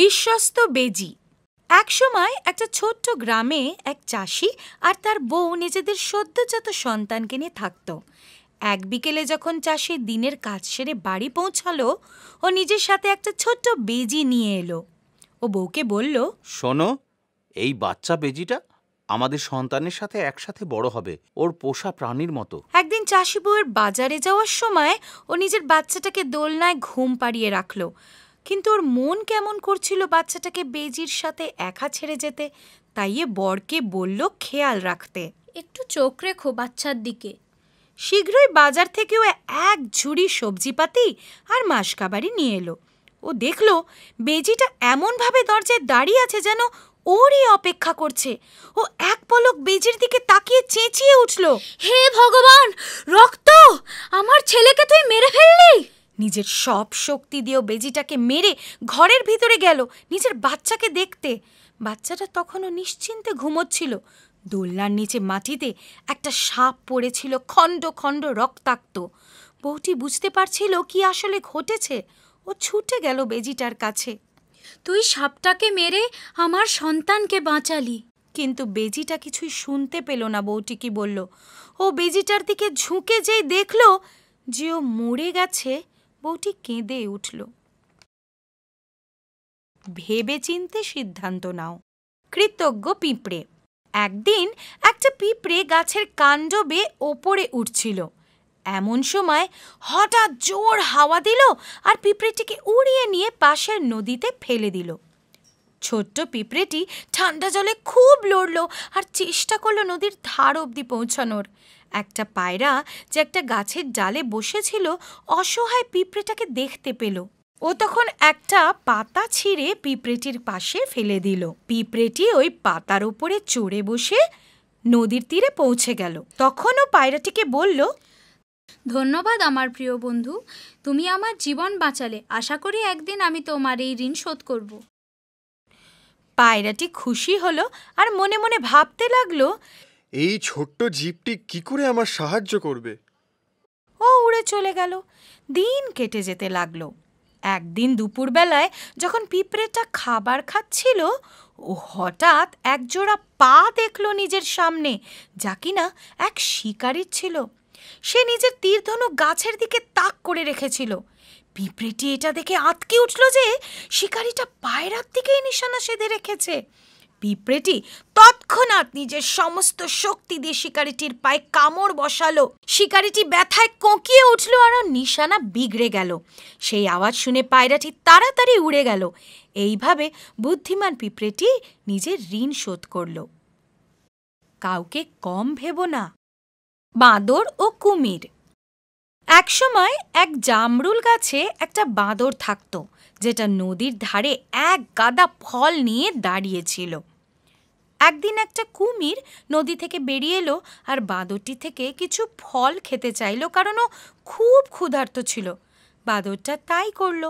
বিশ্বস্ত বেজি একসময় একটা ছোট্ট গ্রামে এক চাষি আর তার বউ নিজেদের সদ্যজাত সন্তানকে নিয়ে থাকত এক বিকেলে যখন চাষি দিনের কাজ সেরে বাড়ি পৌঁছালো ও নিজের সাথে একটা ছোট্ট বেজি নিয়ে এলো ও বউকে বলল শোনো এই বাচ্চা বেজিটা আমাদের সন্তানের সাথে একসাথে বড় হবে ওর পোষা প্রাণীর মতো একদিন চাষি বউয়ের বাজারে যাওয়ার সময় ও নিজের বাচ্চাটাকে দোলনায় ঘুম পাড়িয়ে রাখলো কিন্তু ওর মন কেমন করছিল বাচ্চাটাকে বেজির সাথে একা ছেড়ে যেতে তাই এ বরকে বলল খেয়াল রাখতে একটু চোখ রেখো বাচ্চার দিকে শীঘ্রই বাজার থেকেও এক ঝুড়ি সবজিপাতি আর মাসকাবারি নিয়ে এলো ও দেখল বেজিটা এমনভাবে দরজায় দাঁড়িয়ে আছে যেন ওরই অপেক্ষা করছে ও এক পলক বেজির দিকে তাকিয়ে চেঁচিয়ে উঠল হে ভগবান রক্ত আমার ছেলেকে তুই মেরে ফেললি নিজের সব শক্তি দিয়েও বেজিটাকে মেরে ঘরের ভিতরে গেল নিজের বাচ্চাকে দেখতে বাচ্চাটা তখনও নিশ্চিন্তে ঘুমোচ্ছিল দোলনার নিচে মাটিতে একটা সাপ পড়েছিল খণ্ড খণ্ড রক্তাক্ত বউটি বুঝতে পারছিল কি আসলে ঘটেছে ও ছুটে গেল বেজিটার কাছে তুই সাপটাকে মেরে আমার সন্তানকে বাঁচালি কিন্তু বেজিটা কিছুই শুনতে পেল না বউটি কি বলল ও বেজিটার দিকে ঝুঁকে যেই দেখল যে ও মরে গেছে বউটি কেঁদে উঠল ভেবে চিনতে সিদ্ধান্ত নাও কৃতজ্ঞ পিঁপড়ে একদিন একটা পিঁপড়ে গাছের কাণ্ড বেয়ে ওপরে উঠছিল এমন সময় হঠাৎ জোর হাওয়া দিল আর পিঁপড়েটিকে উড়িয়ে নিয়ে পাশের নদীতে ফেলে দিল ছোট্ট পিঁপড়েটি ঠান্ডা জলে খুব লড়ল আর চেষ্টা করলো নদীর ধার অবধি পৌঁছানোর একটা পায়রা যে একটা গাছের ডালে বসেছিল অসহায় পিঁপড়েটাকে দেখতে পেল ও তখন একটা পাতা ছিঁড়ে পিঁপড়েটির পাশে ফেলে দিল পিঁপড়েটি ওই পাতার উপরে চড়ে বসে নদীর তীরে পৌঁছে গেল তখন ও পায়রাটিকে বলল ধন্যবাদ আমার প্রিয় বন্ধু তুমি আমার জীবন বাঁচালে আশা করি একদিন আমি তোমার এই ঋণ শোধ করব পায়রাটি খুশি হলো আর মনে মনে ভাবতে লাগলো এই ছোট্ট জীবটি কি করে আমার সাহায্য করবে ও উড়ে চলে গেল দিন কেটে যেতে লাগলো একদিন দুপুরবেলায় যখন পিঁপড়েটা খাবার খাচ্ছিল ও হঠাৎ একজোড়া পা দেখল নিজের সামনে যা কিনা এক শিকারির ছিল সে নিজের তীরধনুক গাছের দিকে তাক করে রেখেছিল পিঁপড়েটি এটা দেখে আঁতকে উঠল যে শিকারিটা পায়রার দিকেই নিশানা সেধে রেখেছে পিঁপড়েটি তৎক্ষণাৎ নিজের সমস্ত শক্তি দিয়ে শিকারিটির পায়ে কামড় বসালো শিকারিটি ব্যথায় কঁকিয়ে উঠল আর নিশানা বিগড়ে গেল সেই আওয়াজ শুনে পায়রাটি তাড়াতাড়ি উড়ে গেল এইভাবে বুদ্ধিমান পিঁপড়েটি নিজের ঋণ শোধ করল কাউকে কম ভেব না বাঁদর ও কুমির একসময় এক জামরুল গাছে একটা বাঁদর থাকত যেটা নদীর ধারে এক গাদা ফল নিয়ে দাঁড়িয়েছিল একদিন একটা কুমির নদী থেকে বেরিয়ে এলো আর বাঁদরটি থেকে কিছু ফল খেতে চাইলো কারণ ও খুব ক্ষুধার্ত ছিল বাঁদরটা তাই করলো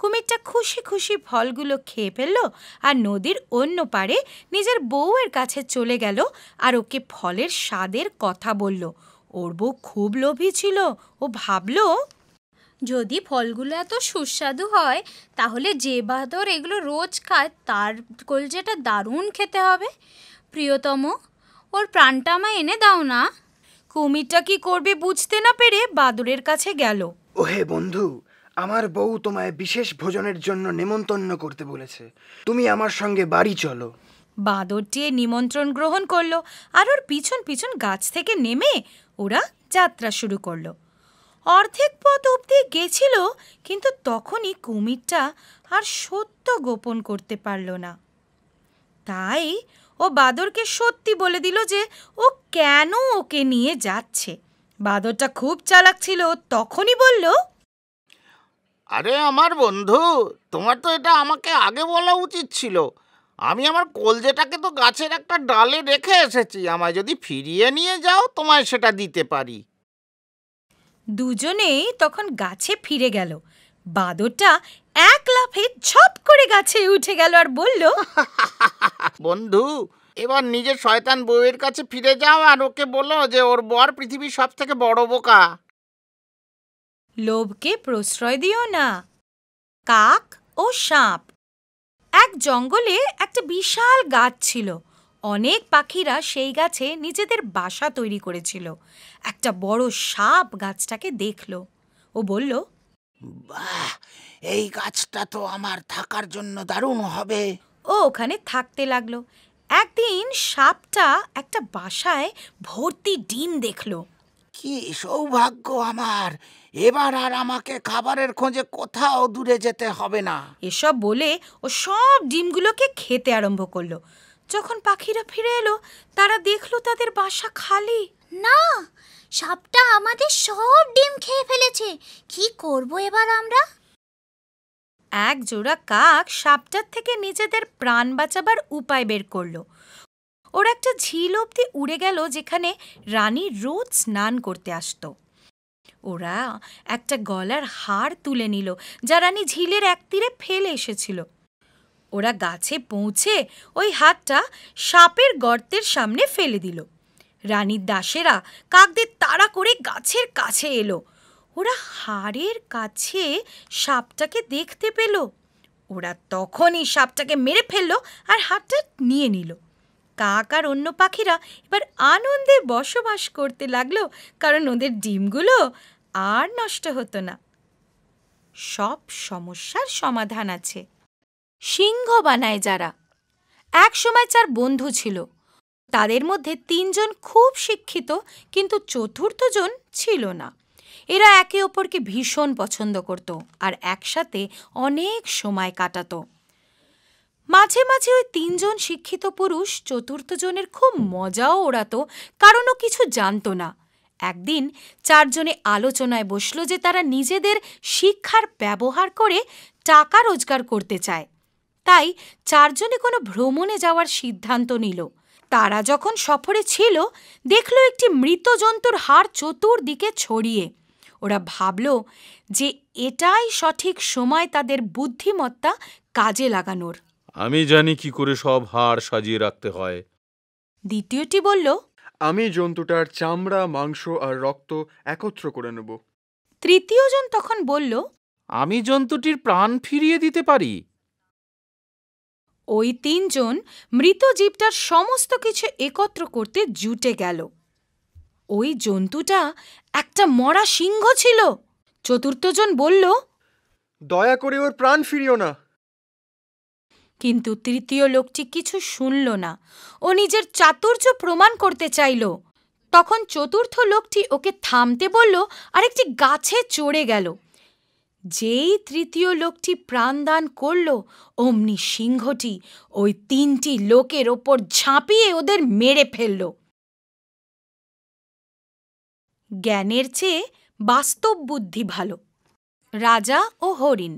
কুমিরটা খুশি খুশি ফলগুলো খেয়ে ফেললো আর নদীর অন্য পারে নিজের বউয়ের কাছে চলে গেল আর ওকে ফলের স্বাদের কথা বলল ওর বউ খুব লোভী ছিল ও ভাবলো যদি ফলগুলো এত সুস্বাদু হয় তাহলে যে বাদর এগুলো রোজ খায় তার কলজেটা দারুণ খেতে হবে প্রিয়তম ওর প্রাণটা আমায় এনে দাও না কুমিরটা কি করবে বুঝতে না পেরে বাদরের কাছে গেল ওহে বন্ধু আমার বউ তোমায় বিশেষ ভোজনের জন্য নেমন্তন্ন করতে বলেছে তুমি আমার সঙ্গে বাড়ি চলো বাঁদরটি নিমন্ত্রণ গ্রহণ করলো আর ওর পিছন পিছন গাছ থেকে নেমে ওরা যাত্রা শুরু করলো অর্ধেক পথ অবধি গেছিল কিন্তু তখনই কুমিরটা আর সত্য গোপন করতে পারল না তাই ও বাদরকে সত্যি বলে দিল যে ও কেন ওকে নিয়ে যাচ্ছে বাদরটা খুব চালাক ছিল তখনই বলল আরে আমার বন্ধু তোমার তো এটা আমাকে আগে বলা উচিত ছিল আমি আমার কলজেটাকে তো গাছের একটা ডালে রেখে এসেছি আমায় যদি ফিরিয়ে নিয়ে যাও তোমায় সেটা দিতে পারি দুজনেই তখন গাছে ফিরে গেল বাঁদরটা এক লাফে ছপ করে গাছে উঠে গেল আর বলল বন্ধু এবার নিজের শয়তান বউয়ের কাছে ফিরে যাও আর ওকে বলো যে ওর বর পৃথিবীর সব থেকে বড় বোকা লোভকে প্রশ্রয় দিও না কাক ও সাপ এক জঙ্গলে একটা বিশাল গাছ ছিল অনেক পাখিরা সেই গাছে নিজেদের বাসা তৈরি করেছিল একটা বড় সাপ গাছটাকে দেখল ও বলল বাহ এই গাছটা তো আমার থাকার জন্য দারুণ হবে ও ওখানে থাকতে লাগলো একদিন সাপটা একটা বাসায় ভর্তি ডিম দেখলো কি সৌভাগ্য আমার এবার আর আমাকে খাবারের খোঁজে কোথাও দূরে যেতে হবে না এসব বলে ও সব ডিমগুলোকে খেতে আরম্ভ করলো যখন পাখিরা ফিরে এলো তারা দেখলো তাদের বাসা খালি না সাপটা আমাদের সব ডিম খেয়ে ফেলেছে কি করব এবার আমরা এক জোড়া কাক সাপটার থেকে নিজেদের প্রাণ বাঁচাবার উপায় বের করলো ওরা একটা ঝিল অবধি উড়ে গেল যেখানে রানী রোজ স্নান করতে আসতো ওরা একটা গলার হার তুলে নিল যা রানী ঝিলের এক তীরে ফেলে এসেছিল ওরা গাছে পৌঁছে ওই হাতটা সাপের গর্তের সামনে ফেলে দিল রানীর দাসেরা কাকদের তাড়া করে গাছের কাছে এলো ওরা হাড়ের কাছে সাপটাকে দেখতে পেল ওরা তখনই সাপটাকে মেরে ফেললো আর হাতটা নিয়ে নিল কাক আর অন্য পাখিরা এবার আনন্দে বসবাস করতে লাগলো কারণ ওদের ডিমগুলো আর নষ্ট হতো না সব সমস্যার সমাধান আছে সিংহ বানায় যারা এক সময় চার বন্ধু ছিল তাদের মধ্যে তিনজন খুব শিক্ষিত কিন্তু চতুর্থজন ছিল না এরা একে অপরকে ভীষণ পছন্দ করত আর একসাথে অনেক সময় কাটাত মাঝে মাঝে ওই তিনজন শিক্ষিত পুরুষ চতুর্থজনের খুব মজাও ওড়াত কারণও কিছু জানত না একদিন চারজনে আলোচনায় বসল যে তারা নিজেদের শিক্ষার ব্যবহার করে টাকা রোজগার করতে চায় তাই চারজনে কোনো ভ্রমণে যাওয়ার সিদ্ধান্ত নিল তারা যখন সফরে ছিল দেখল একটি মৃত জন্তুর হাড় চতুর্দিকে ছড়িয়ে ওরা ভাবল যে এটাই সঠিক সময় তাদের বুদ্ধিমত্তা কাজে লাগানোর আমি জানি কি করে সব হাড় সাজিয়ে রাখতে হয় দ্বিতীয়টি বলল আমি জন্তুটার চামড়া মাংস আর রক্ত একত্র করে নেব তৃতীয়জন তখন বলল আমি জন্তুটির প্রাণ ফিরিয়ে দিতে পারি ওই তিনজন মৃত জীবটার সমস্ত কিছু একত্র করতে জুটে গেল ওই জন্তুটা একটা মরা সিংহ ছিল চতুর্থজন বলল দয়া করে ওর প্রাণ ফিরিও না কিন্তু তৃতীয় লোকটি কিছু শুনল না ও নিজের চাতুর্য প্রমাণ করতে চাইল তখন চতুর্থ লোকটি ওকে থামতে বলল আর একটি গাছে চড়ে গেল যেই তৃতীয় লোকটি প্রাণদান করল অমনি সিংহটি ওই তিনটি লোকের ওপর ঝাঁপিয়ে ওদের মেরে ফেলল জ্ঞানের চেয়ে বাস্তব বুদ্ধি ভালো রাজা ও হরিণ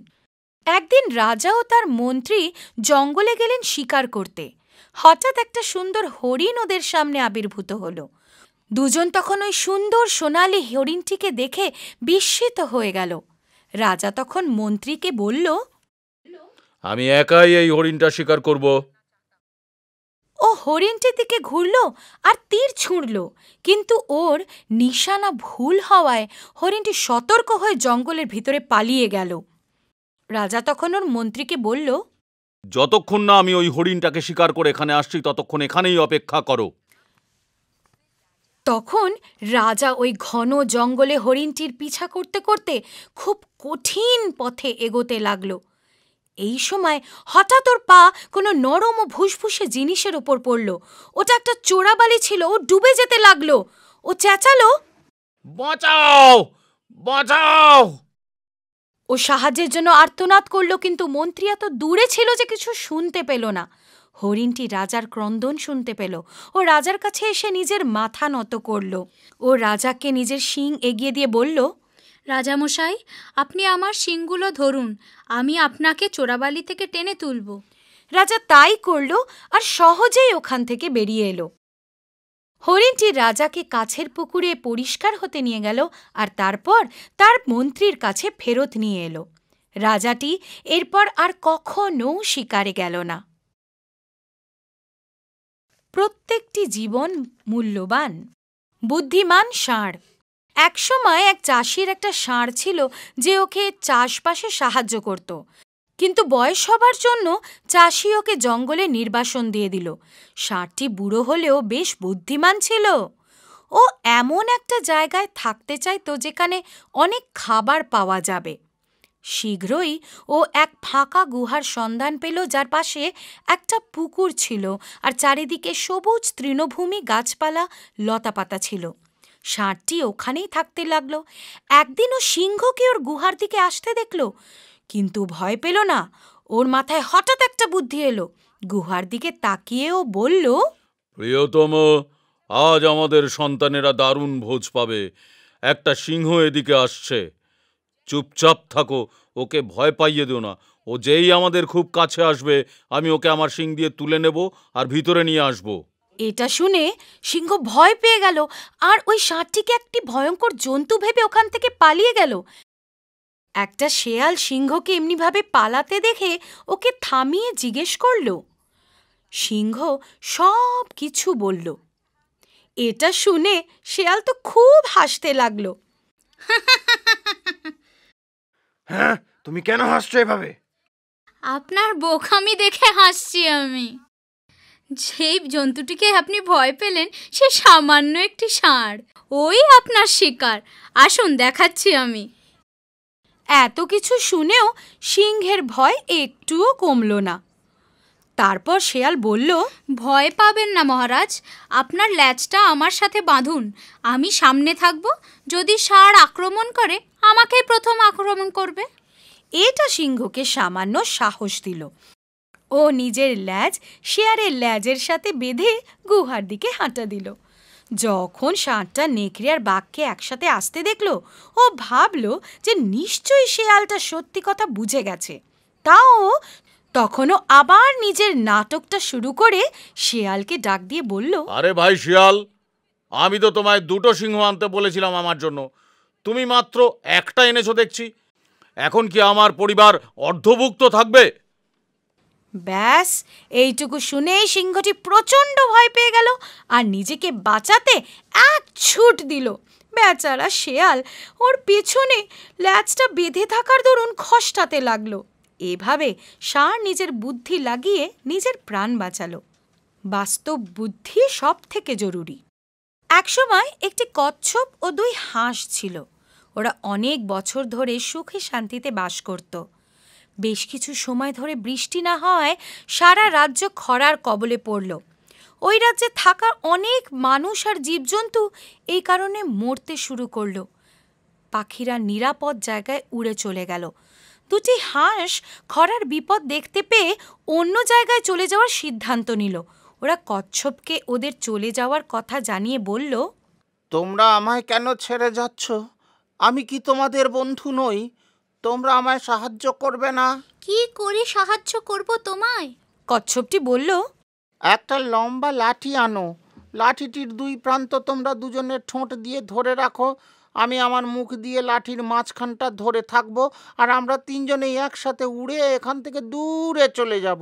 একদিন রাজা ও তার মন্ত্রী জঙ্গলে গেলেন শিকার করতে হঠাৎ একটা সুন্দর হরিণ ওদের সামনে আবির্ভূত হল দুজন তখন ওই সুন্দর সোনালি হরিণটিকে দেখে বিস্মিত হয়ে গেল রাজা তখন মন্ত্রীকে বলল আমি একাই এই হরিণটা শিকার করব ও হরিণটির দিকে ঘুরল আর তীর ছুঁড়ল কিন্তু ওর নিশানা ভুল হওয়ায় হরিণটি সতর্ক হয়ে জঙ্গলের ভিতরে পালিয়ে গেল রাজা তখন ওর মন্ত্রীকে বলল যতক্ষণ না আমি ওই হরিণটাকে শিকার করে এখানে আসছি ততক্ষণ এখানেই অপেক্ষা করো তখন রাজা ওই ঘন জঙ্গলে হরিণটির পিছা করতে করতে খুব কঠিন পথে এগোতে লাগল এই সময় হঠাৎ ওর পা কোনো নরম ও ভুসফুসে জিনিসের ওপর পড়ল ওটা একটা চোরাবালি ছিল ও ডুবে যেতে লাগলো ও চেঁচালো বাঁচাও বাঁচাও ও সাহায্যের জন্য আর্তনাদ করলো কিন্তু মন্ত্রী এত দূরে ছিল যে কিছু শুনতে পেল না হরিণটি রাজার ক্রন্দন শুনতে পেল ও রাজার কাছে এসে নিজের মাথা নত করল ও রাজাকে নিজের শিং এগিয়ে দিয়ে বলল রাজামশাই আপনি আমার শিংগুলো ধরুন আমি আপনাকে চোরাবালি থেকে টেনে তুলব রাজা তাই করল আর সহজেই ওখান থেকে বেরিয়ে এলো হরিণটি রাজাকে কাছের পুকুরে পরিষ্কার হতে নিয়ে গেল আর তারপর তার মন্ত্রীর কাছে ফেরত নিয়ে এলো রাজাটি এরপর আর কখনও শিকারে গেল না প্রত্যেকটি জীবন মূল্যবান বুদ্ধিমান ষাঁড় একসময় এক চাষির একটা ষাঁড় ছিল যে ওকে চাষবাসে সাহায্য করত কিন্তু বয়স হবার জন্য চাষি ওকে জঙ্গলে নির্বাসন দিয়ে দিল ষাঁড়টি বুড়ো হলেও বেশ বুদ্ধিমান ছিল ও এমন একটা জায়গায় থাকতে চাইতো যেখানে অনেক খাবার পাওয়া যাবে শীঘ্রই ও এক ফাঁকা গুহার সন্ধান পেল যার পাশে একটা পুকুর ছিল আর চারিদিকে সবুজ তৃণভূমি গাছপালা লতাপাতা ছিল ষাঁড়টি ওখানেই থাকতে লাগল একদিন ও সিংহকে ওর গুহার দিকে আসতে দেখল কিন্তু ভয় পেল না ওর মাথায় হঠাৎ একটা বুদ্ধি এলো গুহার দিকে তাকিয়ে ও বলল প্রিয়তম আজ আমাদের সন্তানেরা দারুণ ভোজ পাবে একটা সিংহ এদিকে আসছে চুপচাপ থাকো ওকে ভয় পাইয়ে দিও না ও যেই আমাদের খুব কাছে আসবে আমি ওকে আমার শিং দিয়ে তুলে নেব আর ভিতরে নিয়ে আসব এটা শুনে সিংহ ভয় পেয়ে গেল আর ওই ষাঁড়টিকে একটি ভয়ঙ্কর জন্তু ভেবে ওখান থেকে পালিয়ে গেল একটা শেয়াল সিংহকে এমনিভাবে পালাতে দেখে ওকে থামিয়ে জিজ্ঞেস করল সিংহ সব কিছু বলল এটা শুনে শেয়াল তো খুব হাসতে লাগলো হ্যাঁ তুমি কেন হাসছো এভাবে আপনার বোকামি দেখে হাসছি আমি যেই জন্তুটিকে আপনি ভয় পেলেন সে সামান্য একটি ষাঁড় ওই আপনার শিকার আসুন দেখাচ্ছি আমি এত কিছু শুনেও সিংহের ভয় একটুও কমল না তারপর শেয়াল বলল ভয় পাবেন না মহারাজ আপনার ল্যাচটা আমার সাথে বাঁধুন আমি সামনে থাকব যদি ষাঁড় আক্রমণ করে আমাকে প্রথম আক্রমণ করবে এটা সিংহকে সামান্য সাহস দিল ও নিজের ল্যাজ শেয়ারের ল্যাজের সাথে বেঁধে গুহার দিকে হাঁটা দিল যখন ষাঁড়টা নেকড়ে আর বাঘকে একসাথে আসতে দেখলো ও ভাবলো যে নিশ্চয়ই শেয়ালটা সত্যি কথা বুঝে গেছে তাও তখনও আবার নিজের নাটকটা শুরু করে শেয়ালকে ডাক দিয়ে বলল আরে ভাই শিয়াল আমি তো তোমায় দুটো সিংহ আনতে বলেছিলাম আমার জন্য তুমি মাত্র একটা এনেছো দেখছি এখন কি আমার পরিবার অর্ধভুক্ত থাকবে ব্যাস এইটুকু শুনে সিংহটি প্রচণ্ড ভয় পেয়ে গেল আর নিজেকে বাঁচাতে এক ছুট দিল বেচারা শেয়াল ওর পেছনে ল্যাচটা বেঁধে থাকার দরুন খসটাতে লাগলো এভাবে সার নিজের বুদ্ধি লাগিয়ে নিজের প্রাণ বাঁচালো বাস্তব বুদ্ধি সব থেকে জরুরি একসময় একটি কচ্ছপ ও দুই হাঁস ছিল ওরা অনেক বছর ধরে সুখে শান্তিতে বাস করত বেশ কিছু সময় ধরে বৃষ্টি না হওয়ায় সারা রাজ্য খরার কবলে পড়ল ওই রাজ্যে থাকা অনেক মানুষ আর জীবজন্তু এই কারণে মরতে শুরু করলো পাখিরা নিরাপদ জায়গায় উড়ে চলে গেল দুটি হাঁস খরার বিপদ দেখতে পেয়ে অন্য জায়গায় চলে যাওয়ার সিদ্ধান্ত নিল ওরা কচ্ছপকে ওদের চলে যাওয়ার কথা জানিয়ে বলল তোমরা আমায় কেন ছেড়ে যাচ্ছ আমি কি তোমাদের বন্ধু নই তোমরা আমায় সাহায্য করবে না কি করে সাহায্য করব তোমায় কচ্ছপটি বলল একটা লম্বা লাঠি আনো লাঠিটির দুই প্রান্ত তোমরা দুজনের ঠোঁট দিয়ে ধরে রাখো আমি আমার মুখ দিয়ে লাঠির মাঝখানটা ধরে থাকবো আর আমরা তিনজনে একসাথে উড়ে এখান থেকে দূরে চলে যাব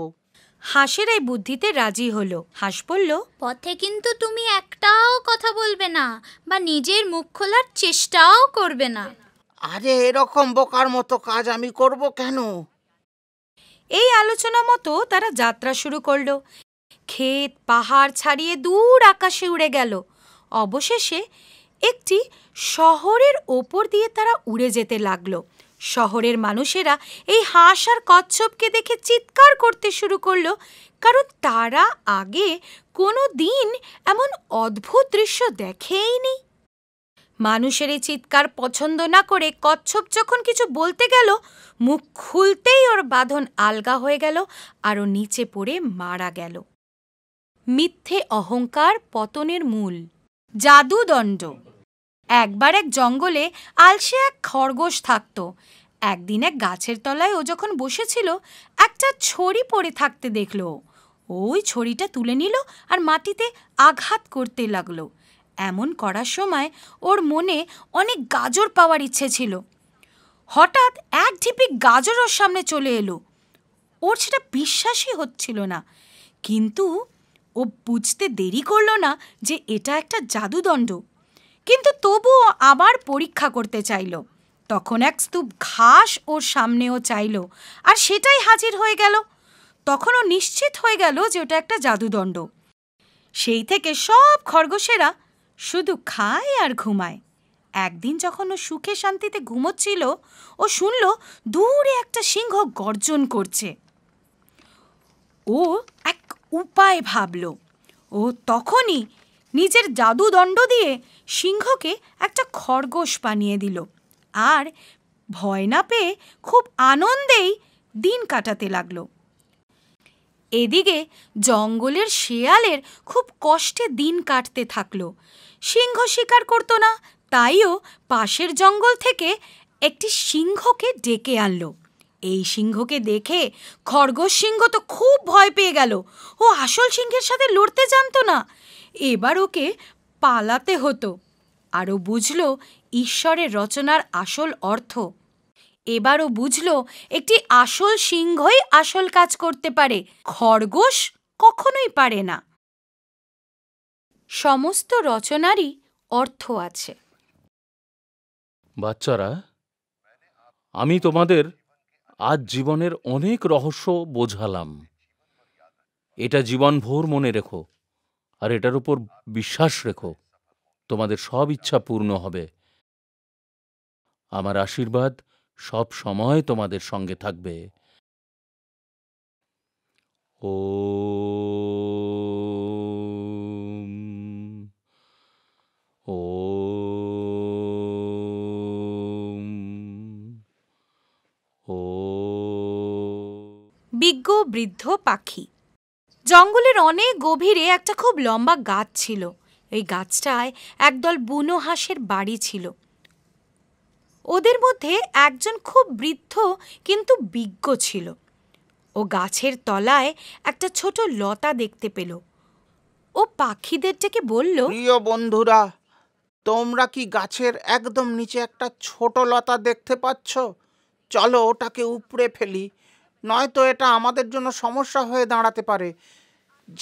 হাঁসের এই বুদ্ধিতে রাজি হলো হাঁস বলল পথে কিন্তু তুমি একটাও কথা বলবে না বা নিজের মুখ খোলার চেষ্টাও করবে না আরে এরকম বোকার মতো কাজ আমি করব কেন এই আলোচনা মতো তারা যাত্রা শুরু করলো ক্ষেত পাহাড় ছাড়িয়ে দূর আকাশে উড়ে গেল অবশেষে একটি শহরের ওপর দিয়ে তারা উড়ে যেতে লাগলো শহরের মানুষেরা এই হাঁস আর কচ্ছপকে দেখে চিৎকার করতে শুরু করলো কারণ তারা আগে কোনো দিন এমন অদ্ভুত দৃশ্য দেখেইনি মানুষের এই চিৎকার পছন্দ না করে কচ্ছপ যখন কিছু বলতে গেল মুখ খুলতেই ওর বাঁধন আলগা হয়ে গেল আরও নিচে পড়ে মারা গেল মিথ্যে অহংকার পতনের মূল জাদুদণ্ড একবার এক জঙ্গলে আলসে এক খরগোশ থাকত একদিন এক গাছের তলায় ও যখন বসেছিল একটা ছড়ি পড়ে থাকতে দেখল ওই ছড়িটা তুলে নিল আর মাটিতে আঘাত করতে লাগলো এমন করার সময় ওর মনে অনেক গাজর পাওয়ার ইচ্ছে ছিল হঠাৎ এক ঢিপি গাজর ওর সামনে চলে এলো ওর সেটা বিশ্বাসই হচ্ছিল না কিন্তু ও বুঝতে দেরি করল না যে এটা একটা জাদুদণ্ড কিন্তু তবুও আবার পরীক্ষা করতে চাইল তখন এক স্তূপ ঘাস ওর সামনেও চাইল আর সেটাই হাজির হয়ে গেল তখনও নিশ্চিত হয়ে গেল যে ওটা একটা জাদুদণ্ড সেই থেকে সব খরগোশেরা শুধু খায় আর ঘুমায় একদিন যখন ও সুখে শান্তিতে ঘুমোচ্ছিল ও শুনল দূরে একটা সিংহ গর্জন করছে ও এক উপায় ভাবল ও তখনই নিজের জাদুদণ্ড দিয়ে সিংহকে একটা খরগোশ বানিয়ে দিল আর ভয় না পেয়ে খুব আনন্দেই দিন কাটাতে লাগলো এদিকে জঙ্গলের শেয়ালের খুব কষ্টে দিন কাটতে থাকলো সিংহ শিকার করতো না তাইও পাশের জঙ্গল থেকে একটি সিংহকে ডেকে আনলো এই সিংহকে দেখে খরগোশ সিংহ তো খুব ভয় পেয়ে গেল ও আসল সিংহের সাথে লড়তে জানতো না এবার ওকে পালাতে হতো আরও বুঝল ঈশ্বরের রচনার আসল অর্থ এবারও বুঝল একটি আসল সিংহই আসল কাজ করতে পারে খরগোশ কখনোই পারে না সমস্ত রচনারই অর্থ আছে বাচ্চারা আমি তোমাদের আজ জীবনের অনেক রহস্য বোঝালাম এটা জীবনভোর মনে রেখো আর এটার উপর বিশ্বাস রেখো তোমাদের সব ইচ্ছা পূর্ণ হবে আমার আশীর্বাদ সব সময় তোমাদের সঙ্গে থাকবে ও ও বিজ্ঞ বৃদ্ধ পাখি জঙ্গলের অনেক গভীরে একটা খুব লম্বা গাছ ছিল এই গাছটায় একদল বুনো হাঁসের বাড়ি ছিল ওদের মধ্যে একজন খুব বৃদ্ধ কিন্তু বিজ্ঞ ছিল ও গাছের তলায় একটা ছোট লতা দেখতে পেল ও পাখিদের ডেকে বলল প্রিয় বন্ধুরা তোমরা কি গাছের একদম নিচে একটা ছোট লতা দেখতে পাচ্ছ চলো ওটাকে উপড়ে ফেলি নয়তো এটা আমাদের জন্য সমস্যা হয়ে দাঁড়াতে পারে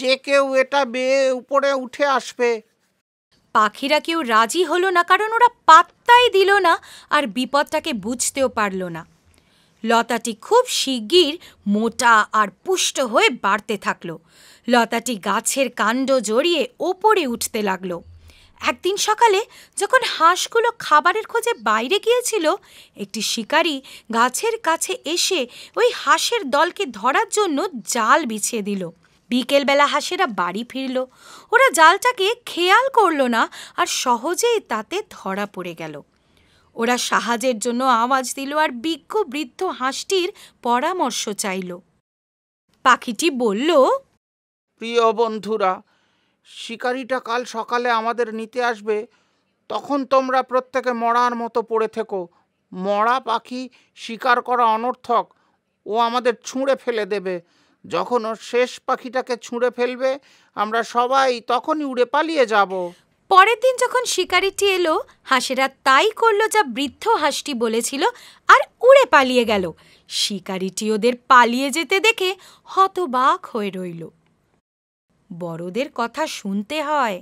যে কেউ এটা বেয়ে উপরে উঠে আসবে পাখিরা কেউ রাজি হলো না কারণ ওরা পাত্তাই দিল না আর বিপদটাকে বুঝতেও পারল না লতাটি খুব শিগগির মোটা আর পুষ্ট হয়ে বাড়তে থাকলো লতাটি গাছের কাণ্ড জড়িয়ে ওপরে উঠতে লাগলো একদিন সকালে যখন হাঁসগুলো খাবারের খোঁজে বাইরে গিয়েছিল একটি শিকারী গাছের কাছে এসে ওই হাঁসের দলকে ধরার জন্য জাল বিছিয়ে দিল বিকেলবেলা হাঁসেরা বাড়ি ফিরল ওরা জালটাকে খেয়াল করল না আর সহজেই তাতে ধরা পড়ে গেল ওরা সাহায্যের জন্য আওয়াজ দিল আর বিজ্ঞ বৃদ্ধ হাঁসটির পরামর্শ চাইল পাখিটি বলল প্রিয় বন্ধুরা শিকারিটা কাল সকালে আমাদের নিতে আসবে তখন তোমরা প্রত্যেকে মরার মতো পড়ে থেকো মরা পাখি শিকার করা অনর্থক ও আমাদের ছুঁড়ে ফেলে দেবে যখন ওর শেষ পাখিটাকে ছুঁড়ে ফেলবে আমরা সবাই তখনই উড়ে পালিয়ে যাব পরের দিন যখন শিকারিটি এলো হাঁসেরা তাই করলো যা বৃদ্ধ হাঁসটি বলেছিল আর উড়ে পালিয়ে গেল শিকারিটি ওদের পালিয়ে যেতে দেখে হতবাক হয়ে রইল বড়দের কথা শুনতে হয়